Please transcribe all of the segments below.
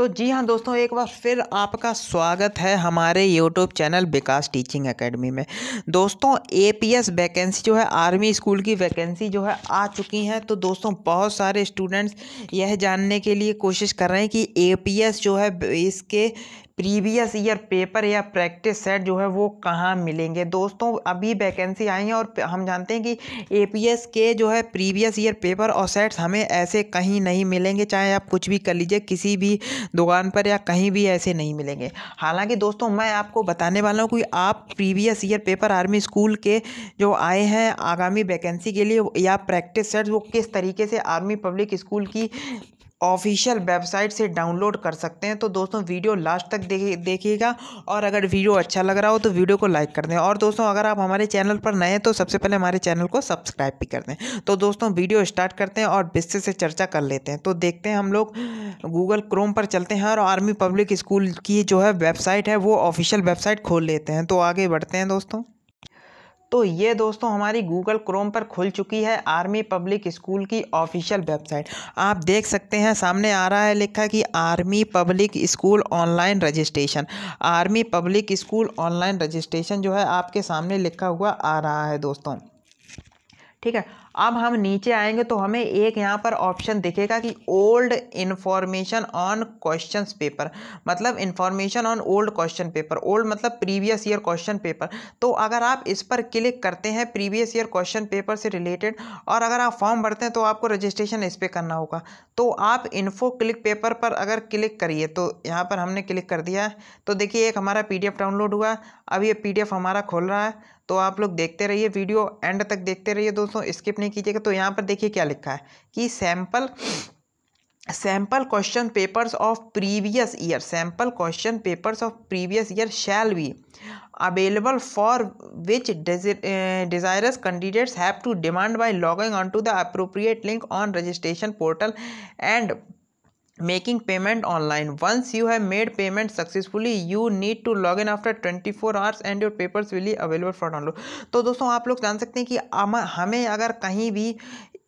तो जी हाँ दोस्तों एक बार फिर आपका स्वागत है हमारे YouTube channel Vikas teaching academy में दोस्तों एस वैकेंसी जो है आर्मी स्कूल की वैकेंसी जो है आ चुकी हैं तो दोस्तों बहुत सारे स्टूडेंट्स यह जानने के लिए कोशिश कर रहे हैं कि एस जो है इसके प्रीवियस ईयर पेपर या प्रैक्टिस सेट जो है वो कहाँ मिलेंगे दोस्तों अभी वैकेंसी आई है और हम जानते हैं कि एपीएस के जो है प्रीवियस ईयर पेपर और सेट्स हमें ऐसे कहीं नहीं मिलेंगे चाहे आप कुछ भी कर लीजिए किसी भी दुकान पर या कहीं भी ऐसे नहीं मिलेंगे हालांकि दोस्तों मैं आपको बताने वाला हूँ कि आप previous year paper army school के जो आए हैं आगामी वैकेंसी के लिए या प्रैक्टिस सेट्स वो किस तरीके से आर्मी पब्लिक स्कूल की ऑफिशियल वेबसाइट से डाउनलोड कर सकते हैं तो दोस्तों वीडियो लास्ट तक देखिएगा और अगर वीडियो अच्छा लग रहा हो तो वीडियो को लाइक कर दें और दोस्तों अगर आप हमारे चैनल पर नए हैं तो सबसे पहले हमारे चैनल को सब्सक्राइब भी कर दें तो दोस्तों वीडियो स्टार्ट करते हैं और बिस्से से चर्चा कर लेते हैं तो देखते हैं हम लोग गूगल क्रोम पर चलते हैं और आर्मी पब्लिक स्कूल की जो है वेबसाइट है वो ऑफिशियल वेबसाइट खोल लेते हैं तो आगे बढ़ते हैं दोस्तों तो ये दोस्तों हमारी गूगल क्रोम पर खुल चुकी है आर्मी पब्लिक स्कूल की ऑफिशियल वेबसाइट आप देख सकते हैं सामने आ रहा है लिखा कि army public school online registration army public school online registration जो है आपके सामने लिखा हुआ आ रहा है दोस्तों ठीक है अब हम नीचे आएंगे तो हमें एक यहाँ पर ऑप्शन दिखेगा कि old information on question paper मतलब information on old question paper old मतलब प्रीवियस ईयर क्वेश्चन पेपर तो अगर आप इस पर क्लिक करते हैं प्रीवियस ईयर क्वेश्चन पेपर से रिलेटेड और अगर आप फॉर्म भरते हैं तो आपको रजिस्ट्रेशन इस पर करना होगा तो आप इन्फो क्लिक पेपर पर अगर क्लिक करिए तो यहाँ पर हमने क्लिक कर दिया है तो देखिए एक हमारा पी डाउनलोड हुआ अब ये पी हमारा खोल रहा है तो आप लोग देखते रहिए वीडियो एंड तक देखते रहिए दोस्तों स्किप नहीं कीजिएगा तो यहाँ पर देखिए क्या लिखा है कि sample sample question papers of previous year sample question papers of previous year shall be available for which desirous candidates have to demand by logging on to the appropriate link on registration portal and making payment online once you have made payment successfully you need to log in after 24 hours and your papers will be available for download तो दोस्तों आप लोग जान सकते हैं कि हमें अगर कहीं भी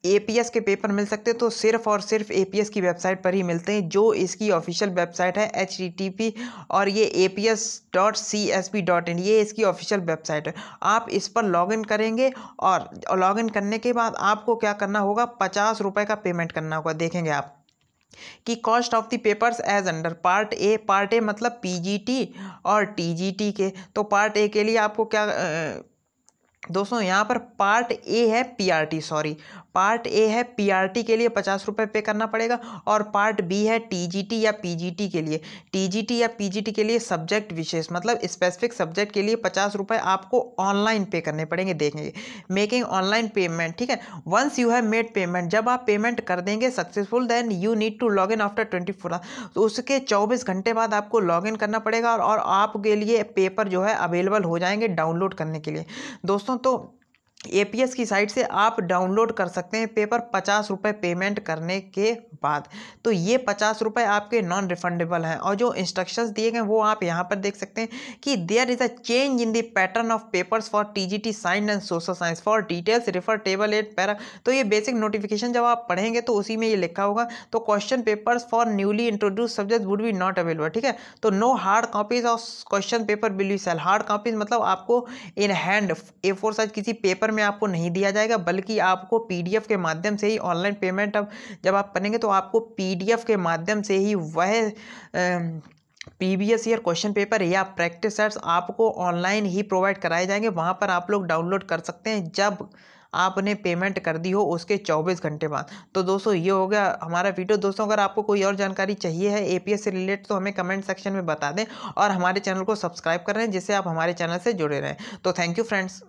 ए पी एस के पेपर मिल सकते हैं तो सिर्फ और सिर्फ ए पी एस की वेबसाइट पर ही मिलते हैं जो इसकी ऑफिशियल वेबसाइट है एच टी पी और ये A P S dot C S P dot in ये इसकी ऑफिशियल वेबसाइट है आप इस पर लॉगिन करेंगे और लॉग इन करने के बाद आपको क्या करना होगा पचास रुपये का पेमेंट करना होगा देखेंगे आप कि cost of the papers as under part A part A मतलब पीजीटी और टीजीटी के तो पार्ट ए के लिए आपको क्या दोस्तों यहाँ पर पार्ट ए है पीआरटी सॉरी पार्ट ए है पीआरटी के लिए पचास रुपये पे करना पड़ेगा और पार्ट बी है टीजीटी या पीजीटी के लिए टीजीटी या पीजीटी के लिए सब्जेक्ट विशेष मतलब स्पेसिफिक सब्जेक्ट के लिए पचास रुपये आपको ऑनलाइन पे करने पड़ेंगे देखेंगे मेकिंग ऑनलाइन पेमेंट ठीक है once you have made payment जब आप पेमेंट कर देंगे successful then you need to log in after twenty four तो उसके चौबीस घंटे बाद आपको लॉग इन करना पड़ेगा और, और आपके लिए पेपर जो है अवेलेबल हो जाएंगे डाउनलोड करने के लिए दोस्तों तो ए की साइट से आप डाउनलोड कर सकते हैं पेपर पचास रुपये पेमेंट करने के बाद तो ये पचास रुपये आपके नॉन रिफंडेबल हैं और जो इंस्ट्रक्शंस दिए गए वो आप यहाँ पर देख सकते हैं कि there is a change in the pattern of papers for TGT science and social science for details refer table at para तो ये बेसिक नोटिफिकेशन जब आप पढ़ेंगे तो उसी में ये लिखा होगा तो question papers for newly introduce subject would be not available ठीक है तो no hard copies of question paper will you sell hard copies मतलब आपको in hand A four size किसी पेपर में आपको नहीं दिया जाएगा बल्कि आपको पीडीएफ के माध्यम से ही ऑनलाइन पेमेंट अब जब आप करेंगे तो आपको पीडीएफ के माध्यम से ही वह पीबीएस ईयर क्वेश्चन पेपर या प्रैक्टिस सेट्स आपको ऑनलाइन ही प्रोवाइड कराए जाएंगे वहाँ पर आप लोग डाउनलोड कर सकते हैं जब आपने पेमेंट कर दी हो उसके 24 घंटे बाद तो दोस्तों ये हो गया हमारा वीडियो दोस्तों अगर आपको कोई और जानकारी चाहिए है एपीएस से रिलेटेड तो हमें कमेंट सेक्शन में बता दें और हमारे चैनल को सब्सक्राइब कर रहे हैं जिससे आप हमारे चैनल से जुड़े रहें तो थैंक यू फ्रेंड्स